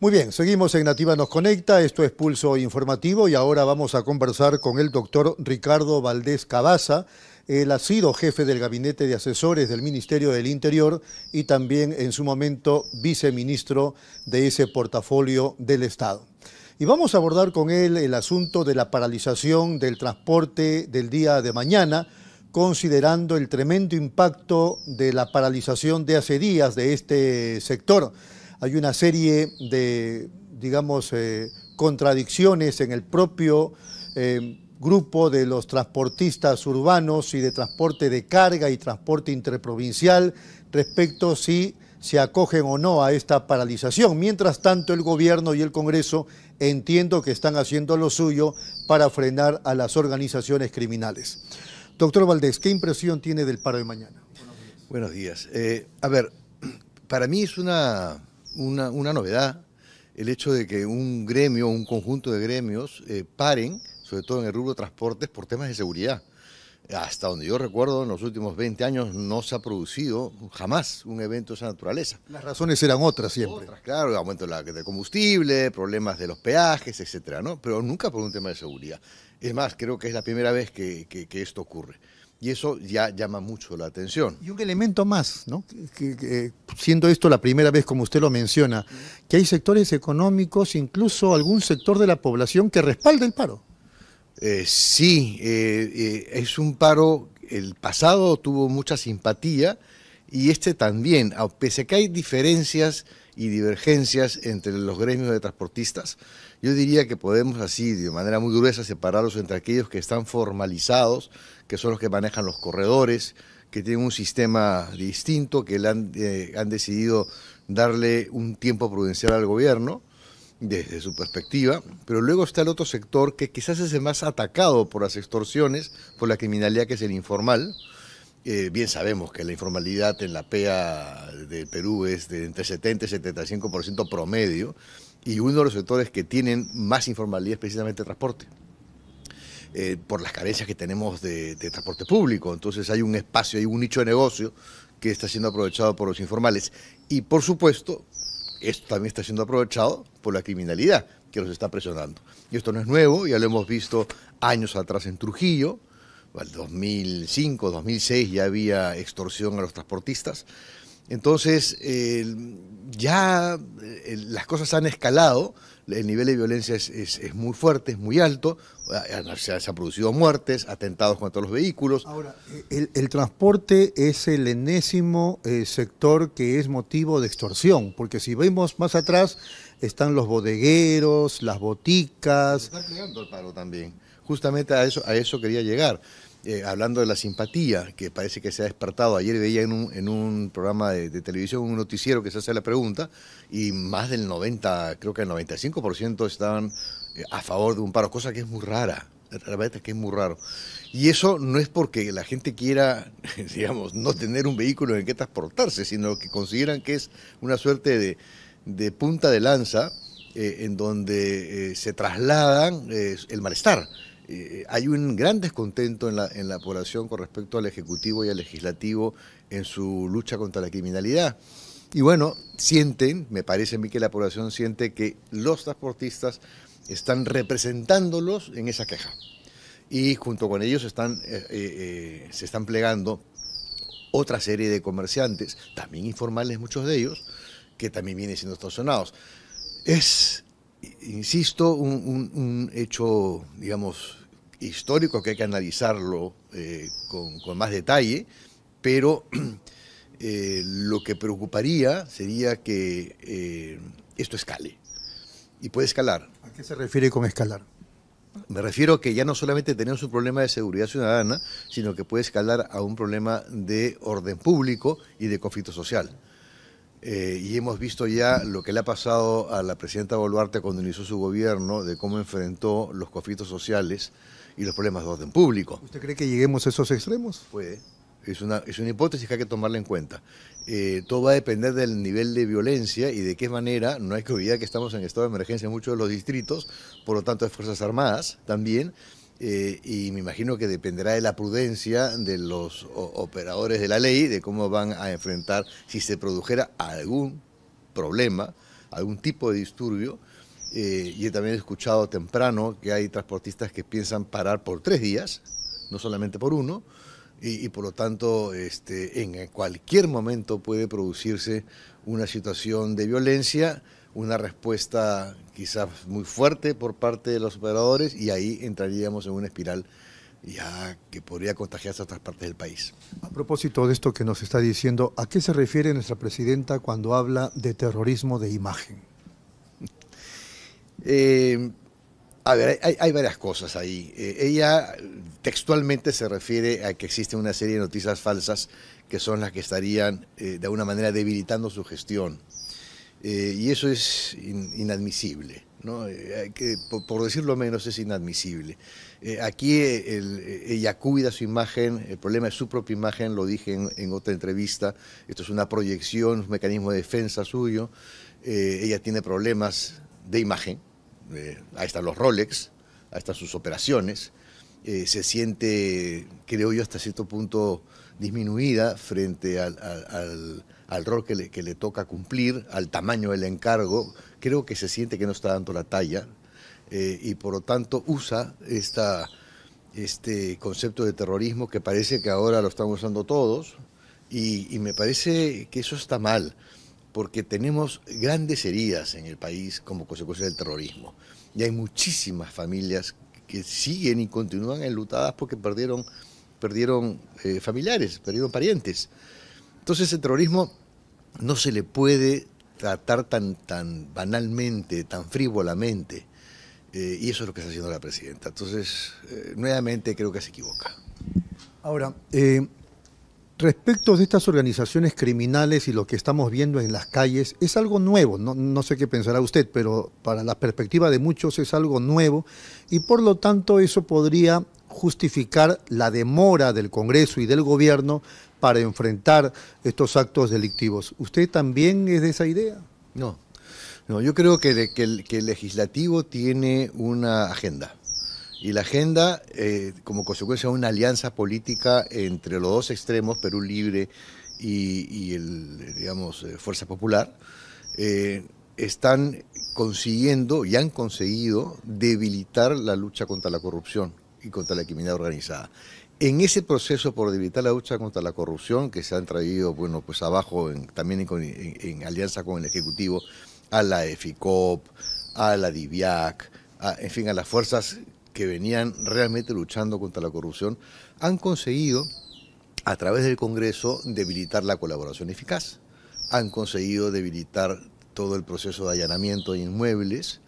Muy bien, seguimos en Nativa Nos Conecta, esto es Pulso Informativo y ahora vamos a conversar con el doctor Ricardo Valdés Cabaza. Él ha sido jefe del Gabinete de Asesores del Ministerio del Interior y también en su momento viceministro de ese portafolio del Estado. Y vamos a abordar con él el asunto de la paralización del transporte del día de mañana, considerando el tremendo impacto de la paralización de hace días de este sector hay una serie de, digamos, eh, contradicciones en el propio eh, grupo de los transportistas urbanos y de transporte de carga y transporte interprovincial respecto si se acogen o no a esta paralización. Mientras tanto, el gobierno y el Congreso entiendo que están haciendo lo suyo para frenar a las organizaciones criminales. Doctor Valdés, ¿qué impresión tiene del paro de mañana? Buenos días. Eh, a ver, para mí es una una, una novedad el hecho de que un gremio, un conjunto de gremios eh, paren, sobre todo en el rubro de transportes, por temas de seguridad. Hasta donde yo recuerdo, en los últimos 20 años no se ha producido jamás un evento de esa naturaleza. Las razones eran otras siempre. Otras, claro, el aumento de combustible, problemas de los peajes, etcétera, ¿no? Pero nunca por un tema de seguridad. Es más, creo que es la primera vez que, que esto ocurre. Y eso ya llama mucho la atención. Y un elemento más, ¿no? Que, eh, siendo esto la primera vez, como usted lo menciona, que hay sectores económicos, incluso algún sector de la población que respalda el paro. Eh, sí, eh, es un paro, el pasado tuvo mucha simpatía y este también, pese a que hay diferencias y divergencias entre los gremios de transportistas, yo diría que podemos así, de manera muy gruesa, separarlos entre aquellos que están formalizados, que son los que manejan los corredores, que tienen un sistema distinto, que eh, han, decidido darle un tiempo prudencial al gobierno desde su perspectiva, pero luego está el otro sector que quizás es el más atacado por las extorsiones, por la criminalidad que es el informal. Eh, bien sabemos que la informalidad en la PEA de Perú es de entre 70 y 75% promedio y uno de los sectores que tienen más informalidad es precisamente el transporte. Eh, por las carencias que tenemos de, transporte público. Entonces hay un espacio, hay un nicho de negocio que está siendo aprovechado por los informales. Y por supuesto, esto también está siendo aprovechado por la criminalidad que los está presionando. Y esto no es nuevo, ya lo hemos visto años atrás en Trujillo, al 2005, 2006 ya había extorsión a los transportistas. Entonces, ya las cosas han escalado, el nivel de violencia es, muy fuerte, es muy alto, se, han producido muertes, atentados contra los vehículos. Ahora, el, transporte es el enésimo eh, sector que es motivo de extorsión, porque si vemos más atrás están los bodegueros, las boticas. está creando el paro también, justamente a eso, a eso quería llegar. Eh, hablando de la simpatía, que parece que se ha despertado. Ayer veía en un, en un programa de, televisión, un noticiero que se hace la pregunta, y más del 90, creo que el 95% estaban eh, a favor de un paro, cosa que es muy rara. La verdad es que es muy raro. Y eso no es porque la gente quiera, digamos, no tener un vehículo en el que transportarse, sino que consideran que es una suerte de, punta de lanza eh, en donde se trasladan el malestar. Eh, eh, hay un gran descontento en la, en la población con respecto al Ejecutivo y al Legislativo en su lucha contra la criminalidad. Y bueno, sienten, me parece a mí que la población siente que los transportistas están representándolos en esa queja. Y junto con ellos están, eh, se están plegando otra serie de comerciantes, también informales muchos de ellos, que también vienen siendo estacionados. Es insisto, un, hecho, digamos, histórico que hay que analizarlo eh, con, más detalle, pero eh, lo que preocuparía sería que eh, esto escale y puede escalar. ¿A qué se refiere con escalar? Me refiero a que ya no solamente tenemos un problema de seguridad ciudadana, sino que puede escalar a un problema de orden público y de conflicto social. Eh, y hemos visto ya lo que le ha pasado a la presidenta Boluarte cuando inició su gobierno, de cómo enfrentó los conflictos sociales y los problemas de orden público. ¿Usted cree que lleguemos a esos extremos? Puede. Es una, es una hipótesis que hay que tomarla en cuenta. Eh, todo va a depender del nivel de violencia y de qué manera, no hay que olvidar que estamos en estado de emergencia en muchos de los distritos, por lo tanto de Fuerzas Armadas también, eh, y me imagino que dependerá de la prudencia de los operadores de la ley, de cómo van a enfrentar si se produjera algún problema, algún tipo de disturbio. Eh, y he también escuchado temprano que hay transportistas que piensan parar por tres días, no solamente por uno, y, y por lo tanto este, en cualquier momento puede producirse una situación de violencia una respuesta quizás muy fuerte por parte de los operadores y ahí entraríamos en una espiral ya que podría contagiarse a otras partes del país. A propósito de esto que nos está diciendo, ¿a qué se refiere nuestra presidenta cuando habla de terrorismo de imagen? Eh, a ver, hay, varias cosas ahí. Eh, ella textualmente se refiere a que existe una serie de noticias falsas que son las que estarían eh, de alguna manera debilitando su gestión. Eh, y eso es inadmisible. ¿no? Eh, por, decirlo menos, es inadmisible. Eh, aquí ella cuida su imagen, el problema es su propia imagen, lo dije en, otra entrevista, esto es una proyección, un mecanismo de defensa suyo, ella tiene problemas de imagen, ahí están los Rolex, ahí están sus operaciones, se siente, creo yo, hasta cierto punto disminuida frente al al rol que le, toca cumplir, al tamaño del encargo, creo que se siente que no está dando la talla eh, y por lo tanto usa este concepto de terrorismo que parece que ahora lo están usando todos y, me parece que eso está mal porque tenemos grandes heridas en el país como consecuencia del terrorismo. Y hay muchísimas familias que siguen y continúan enlutadas porque perdieron, perdieron eh, familiares, perdieron parientes. Entonces el terrorismo no se le puede tratar tan, tan banalmente, tan frívolamente. Eh, y eso es lo que está haciendo la presidenta. Entonces, eh, nuevamente creo que se equivoca. Ahora, eh, respecto de estas organizaciones criminales y lo que estamos viendo en las calles, es algo nuevo, no sé qué pensará usted, pero para la perspectiva de muchos es algo nuevo y por lo tanto eso podría justificar la demora del Congreso y del Gobierno para enfrentar estos actos delictivos. ¿Usted también es de esa idea? No, no yo creo que, el, legislativo tiene una agenda. Y la agenda, eh, como consecuencia de una alianza política entre los dos extremos, Perú Libre y, el, digamos, eh, Fuerza Popular, eh, están consiguiendo y han conseguido debilitar la lucha contra la corrupción y contra la criminalidad organizada. En ese proceso por debilitar la lucha contra la corrupción, que se han traído bueno, pues abajo también en, alianza con el Ejecutivo, a la EFICOP, a la DIVIAC, en fin, a las fuerzas que venían realmente luchando contra la corrupción, han conseguido, a través del Congreso, debilitar la colaboración eficaz. Han conseguido debilitar todo el proceso de allanamiento de inmuebles,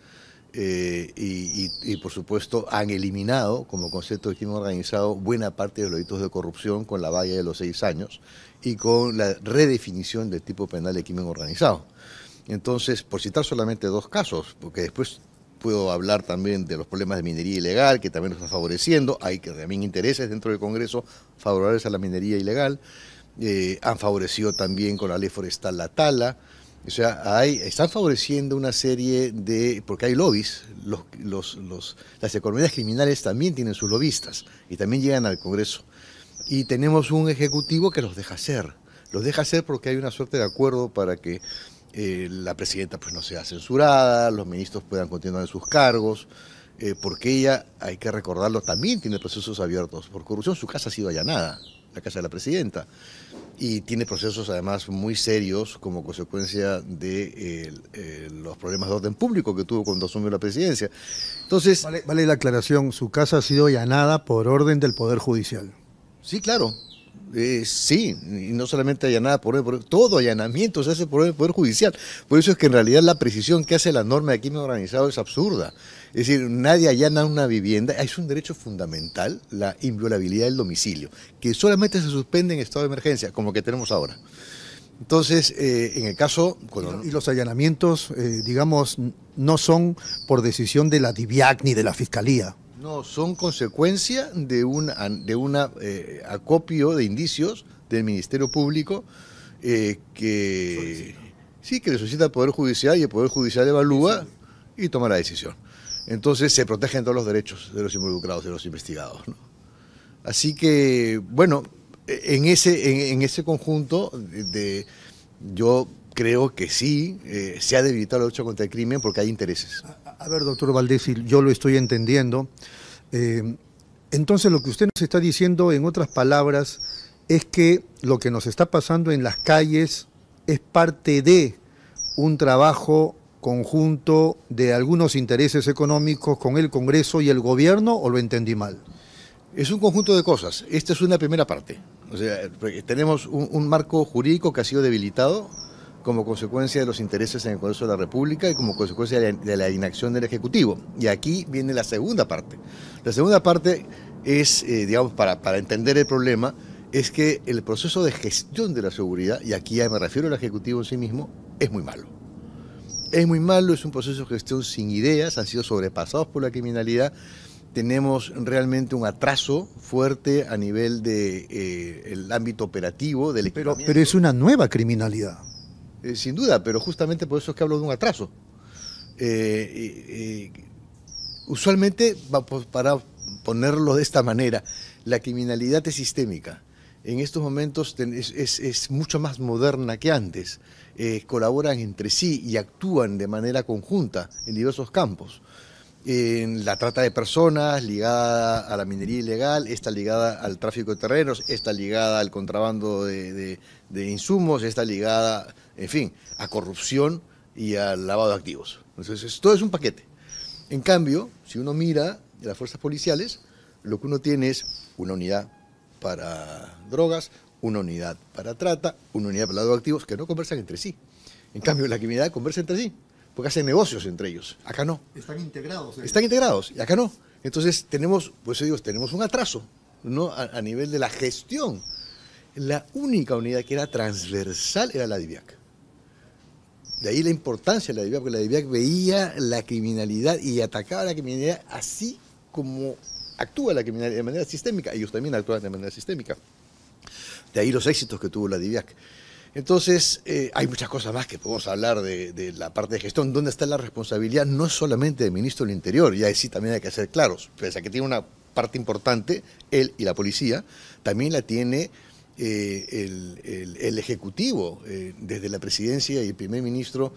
eh, y, por supuesto han eliminado como concepto de crimen organizado buena parte de los delitos de corrupción con la valla de los seis años y con la redefinición del tipo penal de crimen organizado. Entonces, por citar solamente dos casos, porque después puedo hablar también de los problemas de minería ilegal, que también nos está favoreciendo, hay que también intereses dentro del Congreso favorables a la minería ilegal, eh, han favorecido también con la ley forestal la tala, o sea, hay, están favoreciendo una serie de, porque hay lobbies, los, los, los, las economías criminales también tienen sus lobistas y también llegan al Congreso. Y tenemos un ejecutivo que los deja hacer, los deja hacer porque hay una suerte de acuerdo para que eh, la presidenta pues, no sea censurada, los ministros puedan continuar en sus cargos, eh, porque ella, hay que recordarlo, también tiene procesos abiertos por corrupción, su casa ha sido allanada la Casa de la Presidenta. Y tiene procesos además muy serios como consecuencia de los problemas de orden público que tuvo cuando asumió la presidencia. Entonces. Vale, la aclaración, su casa ha sido allanada por orden del Poder Judicial. Sí, claro. Eh, sí, y no solamente allanada por, todo allanamiento se hace por el Poder Judicial. Por eso es que en realidad la precisión que hace la norma de crimen organizado es absurda. Es decir, nadie allana una vivienda. Es un derecho fundamental la inviolabilidad del domicilio, que solamente se suspende en estado de emergencia, como que tenemos ahora. Entonces, eh, en el caso... Y los allanamientos, eh, digamos, no son por decisión de la DIVIAC ni de la Fiscalía. No, son consecuencia de un de una, eh, acopio de indicios del Ministerio Público que... Sí, que le solicita el Poder Judicial y el Poder Judicial evalúa y toma la decisión. Entonces se protegen todos los derechos de los involucrados, de los investigados. Así que, bueno, en ese, en, ese conjunto de, yo creo que sí, eh, se ha debilitado la lucha contra el crimen porque hay intereses. A, ver, doctor Valdés, yo lo estoy entendiendo. Eh, entonces lo que usted nos está diciendo, en otras palabras, es que lo que nos está pasando en las calles es parte de un trabajo conjunto de algunos intereses económicos con el Congreso y el Gobierno o lo entendí mal? Es un conjunto de cosas. Esta es una primera parte. Eh, tenemos un, marco jurídico que ha sido debilitado como consecuencia de los intereses en el Congreso de la República y como consecuencia de la, inacción del Ejecutivo. Y aquí viene la segunda parte. La segunda parte es, eh, digamos, para, para entender el problema, es que el proceso de gestión de la seguridad, y aquí ya me refiero al Ejecutivo en sí mismo, es muy malo. Es muy malo, es un proceso de gestión sin ideas, han sido sobrepasados por la criminalidad. Tenemos realmente un atraso fuerte a nivel del eh, ámbito operativo del pero, pero es una nueva criminalidad. Eh, sin duda, pero justamente por eso es que hablo de un atraso. Eh, usualmente, para ponerlo de esta manera, la criminalidad es sistémica en estos momentos es, mucho más moderna que antes. Eh, colaboran entre sí y actúan de manera conjunta en diversos campos. En la trata de personas ligada a la minería ilegal, está ligada al tráfico de terrenos, está ligada al contrabando de, insumos, está ligada, en fin, a corrupción y al lavado de activos. Entonces, todo es un paquete. En cambio, si uno mira las fuerzas policiales, lo que uno tiene es una unidad para drogas, una unidad para trata, una unidad para los activos, que no conversan entre sí. En cambio, la criminalidad conversa entre sí, porque hace negocios entre ellos. Acá no. Están integrados. Eh. Están integrados, y acá no. Entonces, tenemos, pues digo, tenemos un atraso ¿no? a, nivel de la gestión. La única unidad que era transversal era la DIVIAC. De ahí la importancia de la DIVIAC, porque la DIVIAC veía la criminalidad y atacaba la criminalidad así como actúa la criminalidad de manera sistémica, ellos también actúan de manera sistémica. De ahí los éxitos que tuvo la DIVIAC. Entonces, eh, hay muchas cosas más que podemos hablar de, la parte de gestión, donde está la responsabilidad no solamente del ministro del Interior, y ahí sí también hay que ser claros, pese a que tiene una parte importante, él y la policía, también la tiene eh, el, Ejecutivo, eh, desde la presidencia y el primer ministro,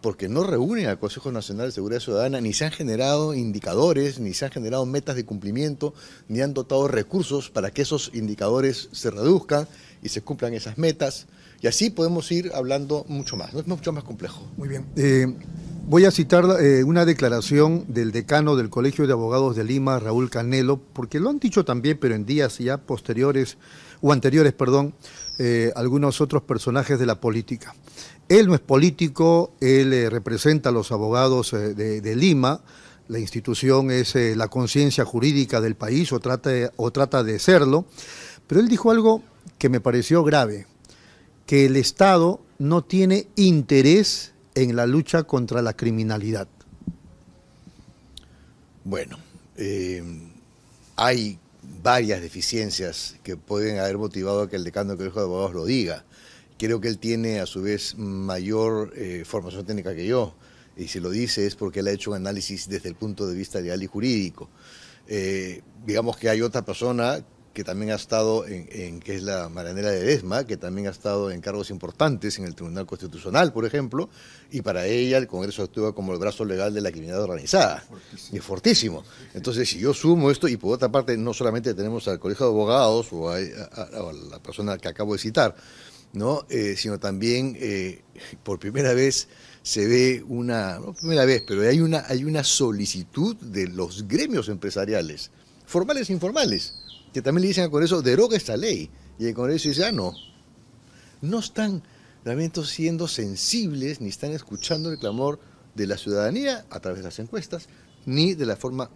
porque no reúnen al Consejo Nacional de Seguridad Ciudadana, ni se han generado indicadores, ni se han generado metas de cumplimiento, ni han dotado recursos para que esos indicadores se reduzcan y se cumplan esas metas. Y así podemos ir hablando mucho más, ¿no? es mucho más complejo. Muy bien. Eh, voy a citar eh, una declaración del decano del Colegio de Abogados de Lima, Raúl Canelo, porque lo han dicho también, pero en días ya posteriores, o anteriores, perdón, eh, algunos otros personajes de la política. Él no es político, él eh, representa a los abogados eh, de, Lima, la institución es la conciencia jurídica del país o trata, o trata de serlo, pero él dijo algo que me pareció grave, que el Estado no tiene interés en la lucha contra la criminalidad. Bueno, hay varias deficiencias que pueden haber motivado a que el decano del Colegio de Abogados lo diga. Creo que él tiene a su vez mayor eh, formación técnica que yo, y si lo dice es porque él ha hecho un análisis desde el punto de vista legal y jurídico. Eh, digamos que hay otra persona que también ha estado en, que es la Maranela de Desma, que también ha estado en cargos importantes en el Tribunal Constitucional, por ejemplo, y para ella el Congreso actúa como el brazo legal de la criminalidad organizada. Y es fortísimo. Entonces, si yo sumo esto, y por otra parte, no solamente tenemos al Colegio de Abogados o a, la persona que acabo de citar, ¿no? Eh, sino también eh, por primera vez se ve una, no primera vez, pero hay una, hay una solicitud de los gremios empresariales, formales e informales, que también le dicen al ah, Congreso, deroga esta ley. Y el Congreso dice, ah, no. No están realmente siendo sensibles ni están escuchando el clamor de la ciudadanía a través de las encuestas, ni de la forma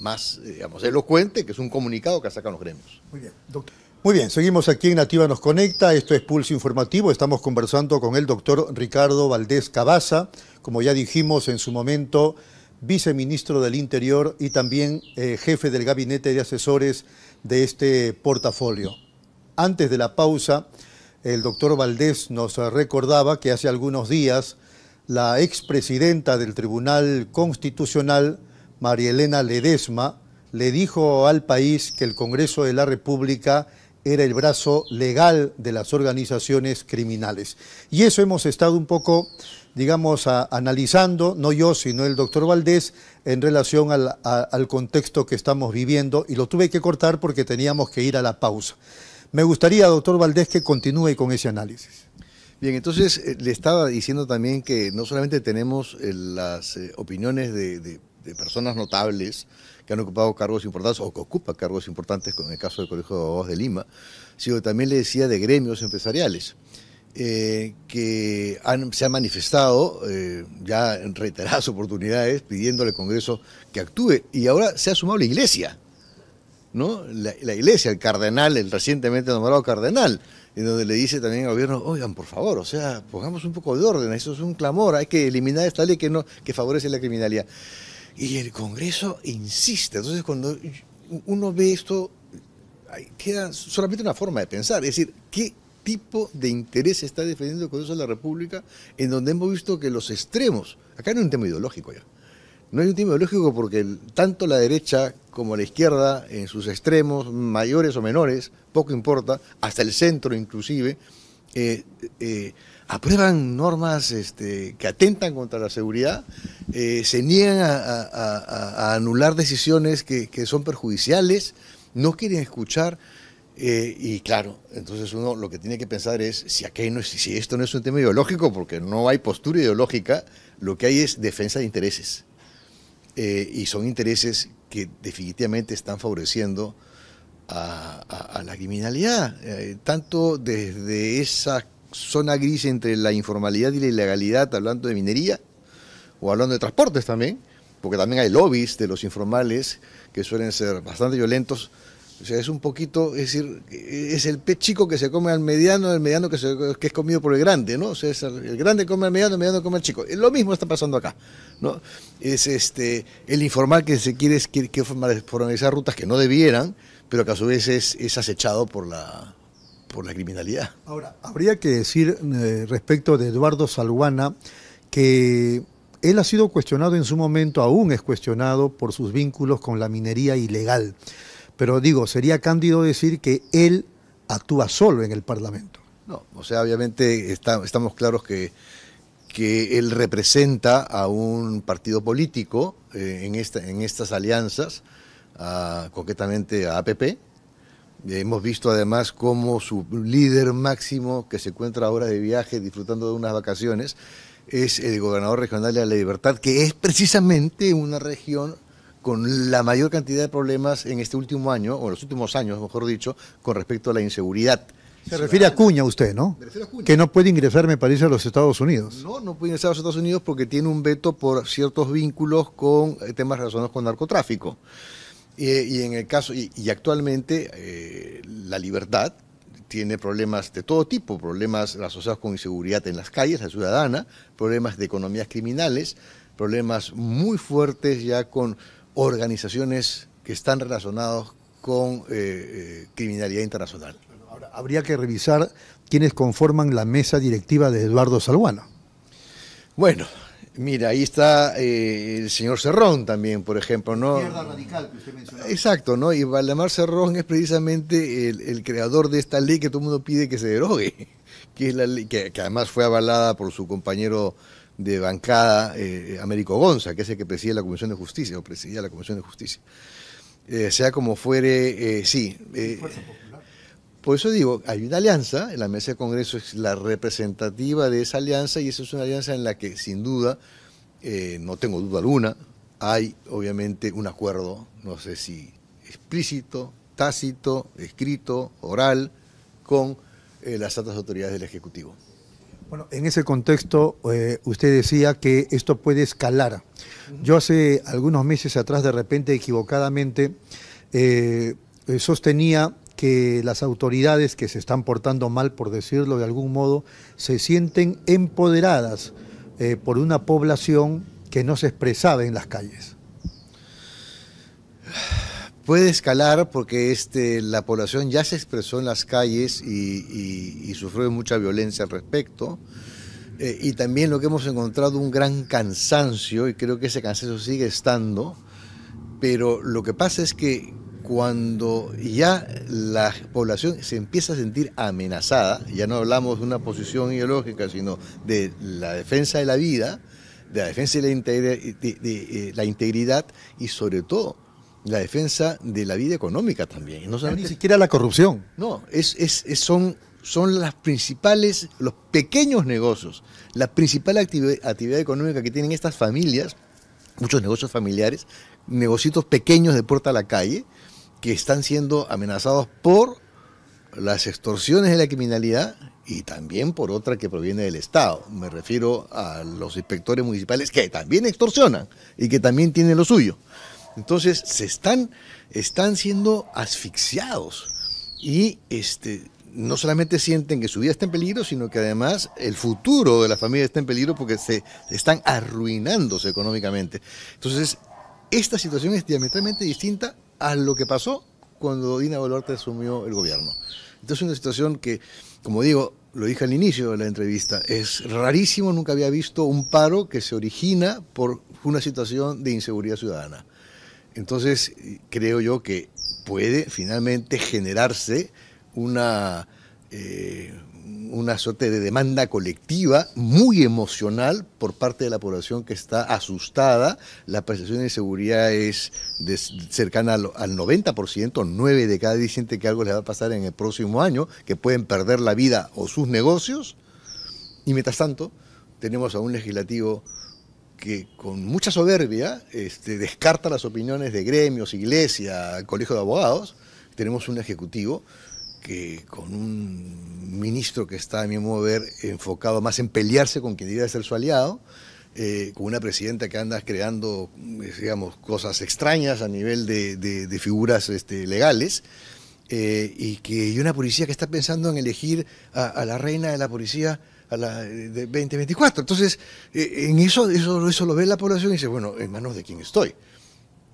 más, eh, digamos, elocuente, que es un comunicado que sacan los gremios. Muy bien, doctor. Muy bien, seguimos aquí en Nativa Nos Conecta, esto es Pulso Informativo, estamos conversando con el doctor Ricardo Valdés Cabaza, como ya dijimos en su momento, viceministro del Interior y también eh, jefe del gabinete de asesores de este portafolio. Antes de la pausa, el doctor Valdés nos recordaba que hace algunos días la expresidenta del Tribunal Constitucional, María Elena Ledesma, le dijo al país que el Congreso de la República era el brazo legal de las organizaciones criminales. Y eso hemos estado un poco, digamos, analizando, no yo, sino el doctor Valdés, en relación al, contexto que estamos viviendo, y lo tuve que cortar porque teníamos que ir a la pausa. Me gustaría, doctor Valdés, que continúe con ese análisis. Bien, entonces eh, le estaba diciendo también que no solamente tenemos eh, las eh, opiniones de, personas notables, que han ocupado cargos importantes o que ocupa cargos importantes, como en el caso del Colegio de Abogados de Lima, sino también le decía de gremios empresariales. Eh, que se han manifestado eh, ya en reiteradas oportunidades pidiéndole al Congreso que actúe. Y ahora se ha sumado la Iglesia, ¿no? La, Iglesia, el cardenal, el recientemente nombrado cardenal, en donde le dice también al gobierno, oigan, por favor, o sea, pongamos un poco de orden, eso es un clamor, hay que eliminar esta ley que, no, que favorece la criminalidad. Y el Congreso insiste. Entonces, cuando uno ve esto, queda solamente una forma de pensar. Es decir, ¿qué tipo de interés está defendiendo el Congreso de la República en donde hemos visto que los extremos, acá no hay un tema ideológico ya, no hay un tema ideológico porque tanto la derecha como la izquierda, en sus extremos, mayores o menores, poco importa, hasta el centro inclusive, eh, eh, aprueban normas este, que atentan contra la seguridad, eh, se niegan a, anular decisiones que, son perjudiciales, no quieren escuchar. Eh, y claro, entonces uno lo que tiene que pensar es si, aquí no si esto no es un tema ideológico, porque no hay postura ideológica, lo que hay es defensa de intereses. Eh, y son intereses que definitivamente están favoreciendo a, la criminalidad, tanto desde esa zona gris entre la informalidad y la ilegalidad, hablando de minería o hablando de transportes también, porque también hay lobbies de los informales que suelen ser bastante violentos. O sea, es un poquito, es decir, es el pez chico que se come al mediano, el mediano que, es comido por el grande, ¿no? O sea, es el, grande come al mediano, el mediano come al chico. Lo mismo está pasando acá, ¿no? Es este, el informal que se quiere, formalizar rutas que no debieran, pero que a su vez es acechado por la, por la criminalidad. Ahora, habría que decir eh, respecto de Eduardo Salguana que él ha sido cuestionado en su momento, aún es cuestionado por sus vínculos con la minería ilegal. Pero digo, sería cándido decir que él actúa solo en el Parlamento. No, o sea, obviamente estamos claros que, que él representa a un partido político eh, en, esta, en estas alianzas, concretamente a APP, eh, hemos visto además cómo su líder máximo, que se encuentra ahora de viaje disfrutando de unas vacaciones, es el gobernador regional de La Libertad, que es precisamente una región con la mayor cantidad de problemas en este último año, o en los últimos años, mejor dicho, con respecto a la inseguridad. Se refiere a Cuña usted, ¿no? Que no puede ingresar, me parece, a los Estados Unidos. No, no puede ingresar a los Estados Unidos porque tiene un veto por ciertos vínculos con eh, temas relacionados con narcotráfico. Eh, y en el caso, y, actualmente la libertad, tiene problemas de todo tipo, problemas asociados con inseguridad en las calles, la ciudadana, problemas de economías criminales, problemas muy fuertes ya con organizaciones que están relacionados con eh, eh, criminalidad internacional. Ahora, habría que revisar quiénes conforman la mesa directiva de Eduardo Salguana. Bueno, Mira, ahí está eh, el señor Cerrón también, por ejemplo, ¿no? Izquierda radical que usted mencionó. Exacto, ¿no? Y Valdemar Cerrón es precisamente el, creador de esta ley que todo el mundo pide que se derogue, que es la que, además fue avalada por su compañero de bancada, eh, Américo Gonza, que es el que preside la Comisión de Justicia, o presidía la Comisión de Justicia. Eh, sea como fuere, sí. Por eso digo, hay una alianza, la mesa de Congreso es la representativa de esa alianza y eso es una alianza en la que sin duda, eh, no tengo duda alguna, hay obviamente un acuerdo, no sé si explícito, tácito, escrito, oral, con eh, las altas autoridades del Ejecutivo. Bueno, en ese contexto eh, usted decía que esto puede escalar. Yo hace algunos meses atrás, de repente, equivocadamente, sostenía que las autoridades que se están portando mal, por decirlo de algún modo, se sienten empoderadas eh, por una población que no se expresaba en las calles? Puede escalar porque este, la población ya se expresó en las calles y, sufrió mucha violencia al respecto. Eh, y también lo que hemos encontrado un gran cansancio, y creo que ese cansancio sigue estando, pero lo que pasa es que cuando ya la población se empieza a sentir amenazada, ya no hablamos de una posición ideológica, sino de la defensa de la vida, de la defensa de la, eh, integridad y sobre todo la defensa de la vida económica también. No ni siquiera la corrupción. No, son, son las principales, los pequeños negocios, la principal actividad, económica que tienen estas familias, muchos negocios familiares, negocios pequeños de puerta a la calle, que están siendo amenazados por las extorsiones de la criminalidad y también por otra que proviene del Estado. Me refiero a los inspectores municipales que también extorsionan y que también tienen lo suyo. Entonces, se están, están siendo asfixiados y este, no solamente sienten que su vida está en peligro, sino que además el futuro de la familia está en peligro porque se están arruinándose económicamente. Entonces, esta situación es diametralmente distinta a lo que pasó cuando Dina Boluarte asumió el gobierno. Entonces una situación que, como digo, lo dije al inicio de la entrevista, es rarísimo, nunca había visto un paro que se origina por una situación de inseguridad ciudadana. Entonces creo yo que puede finalmente generarse una... Eh, una suerte de demanda colectiva muy emocional por parte de la población que está asustada. La percepción de seguridad es cercana al, 90%, 9 de cada 10 que algo les va a pasar en el próximo año, que pueden perder la vida o sus negocios. Y mientras tanto, tenemos a un legislativo que con mucha soberbia este, descarta las opiniones de gremios, iglesia, colegio de abogados. Tenemos un ejecutivo que con un ministro que está, a mi modo de ver, enfocado más en pelearse con quien debería ser su aliado, eh, con una presidenta que anda creando, digamos, cosas extrañas a nivel de, figuras este, legales, eh, y que hay una policía que está pensando en elegir a, la reina de la policía a la de 2024. Entonces, eh, en eso, eso, eso lo ve la población y dice, bueno, en manos de quién estoy.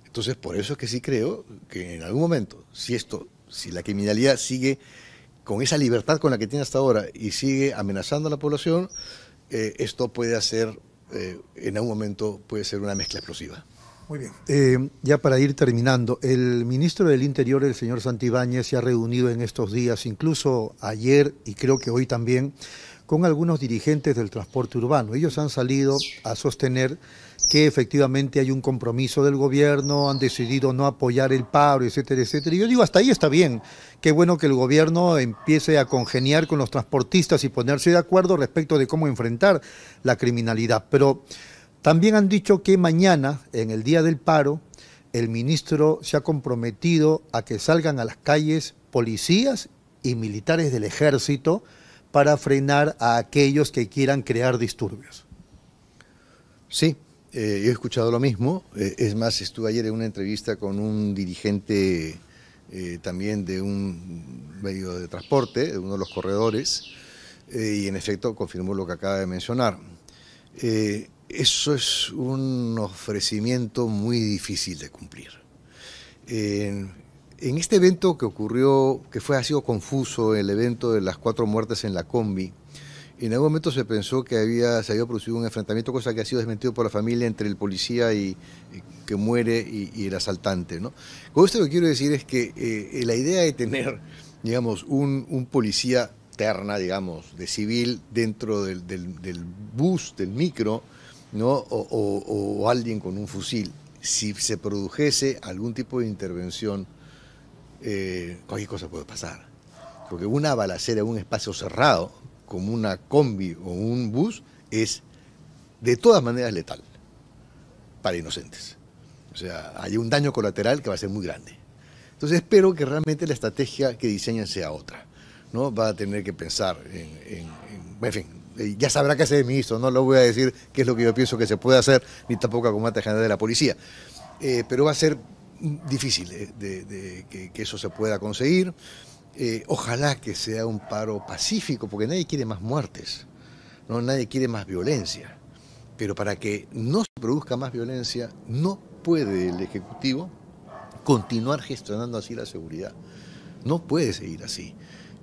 Entonces, por eso es que sí creo que en algún momento, si esto si la criminalidad sigue con esa libertad con la que tiene hasta ahora y sigue amenazando a la población, eh, esto puede hacer, eh, en algún momento, puede ser una mezcla explosiva. Muy bien. Eh, ya para ir terminando, el ministro del Interior, el señor Santibáñez, se ha reunido en estos días, incluso ayer y creo que hoy también, con algunos dirigentes del transporte urbano. Ellos han salido a sostener que efectivamente hay un compromiso del gobierno, han decidido no apoyar el paro, etcétera, etcétera. Y yo digo, hasta ahí está bien. Qué bueno que el gobierno empiece a congeniar con los transportistas y ponerse de acuerdo respecto de cómo enfrentar la criminalidad. Pero también han dicho que mañana, en el día del paro, el ministro se ha comprometido a que salgan a las calles policías y militares del ejército para frenar a aquellos que quieran crear disturbios. Sí, eh, he escuchado lo mismo. Eh, es más, estuve ayer en una entrevista con un dirigente eh, también de un medio de transporte, de uno de los corredores, y en efecto confirmó lo que acaba de mencionar. eso es un ofrecimiento muy difícil de cumplir. En este evento que ocurrió, que fue, ha sido confuso, el evento de las cuatro muertes en la combi, en algún momento se pensó que había, se había producido un enfrentamiento, cosa que ha sido desmentido por la familia entre el policía y, que muere y, el asaltante. ¿no? Con esto lo que quiero decir es que eh, la idea de tener, digamos, un, policía terna, digamos, de civil dentro del, bus, del micro, ¿no? o alguien con un fusil, si se produjese algún tipo de intervención eh, cualquier cosa puede pasar. Porque una balacera en un espacio cerrado, como una combi o un bus, es de todas maneras letal para inocentes. O sea, hay un daño colateral que va a ser muy grande. Entonces espero que realmente la estrategia que diseñen sea otra. ¿no? Va a tener que pensar en, en, fin, eh, ya sabrá qué hacer el ministro, no lo voy a decir qué es lo que yo pienso que se puede hacer, ni tampoco a comandante general de la policía. Eh, pero va a ser difícil de, que, eso se pueda conseguir. Eh, ojalá que sea un paro pacífico, porque nadie quiere más muertes, ¿no? nadie quiere más violencia. Pero para que no se produzca más violencia, no puede el Ejecutivo continuar gestionando así la seguridad. No puede seguir así.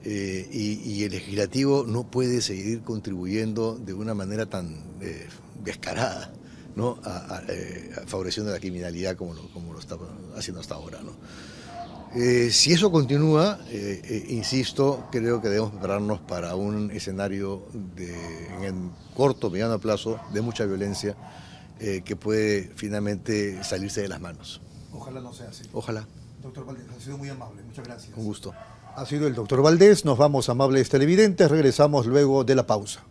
Eh, y, el legislativo no puede seguir contribuyendo de una manera tan eh, descarada. A, a, de eh, favoreciendo la criminalidad como lo, como lo está haciendo hasta ahora. ¿no? Eh, si eso continúa, eh, insisto, creo que debemos prepararnos para un escenario de, en corto, mediano plazo de mucha violencia que puede finalmente salirse de las manos. Ojalá no sea así. Ojalá. Doctor Valdés, ha sido muy amable. Muchas gracias. Un gusto. Ha sido el doctor Valdés. Nos vamos, amables televidentes. Regresamos luego de la pausa.